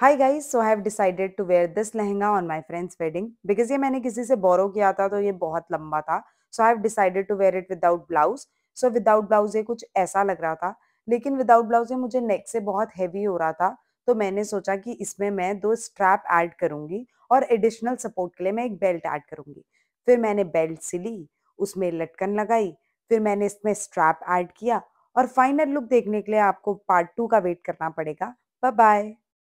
high guys so have decided to wear this lehenga on my friend's wedding because ये मैंने किसी से बोरो किया था तो ये बहुत लंबा था so have decided to wear it without blouse so without blouse ये कुछ ऐसा लग रहा था लेकिन विदाउट ब्लाउज ये मुझे नेक से बहुत हैवी हो रहा था तो मैंने सोचा कि इसमें मैं दो स्ट्रैप ऐड करूंगी और एडिशनल सपोर्ट के लिए मैं एक बेल्ट ऐड करूंगी फिर मैंने बेल्ट सिली उसमें लटकन लगाई फिर मैंने इसमें स्ट्रैप ऐड किया और फाइनल लुक देखने के लिए आपको पार्ट टू का वेट करना पड़ेगा बाय बाय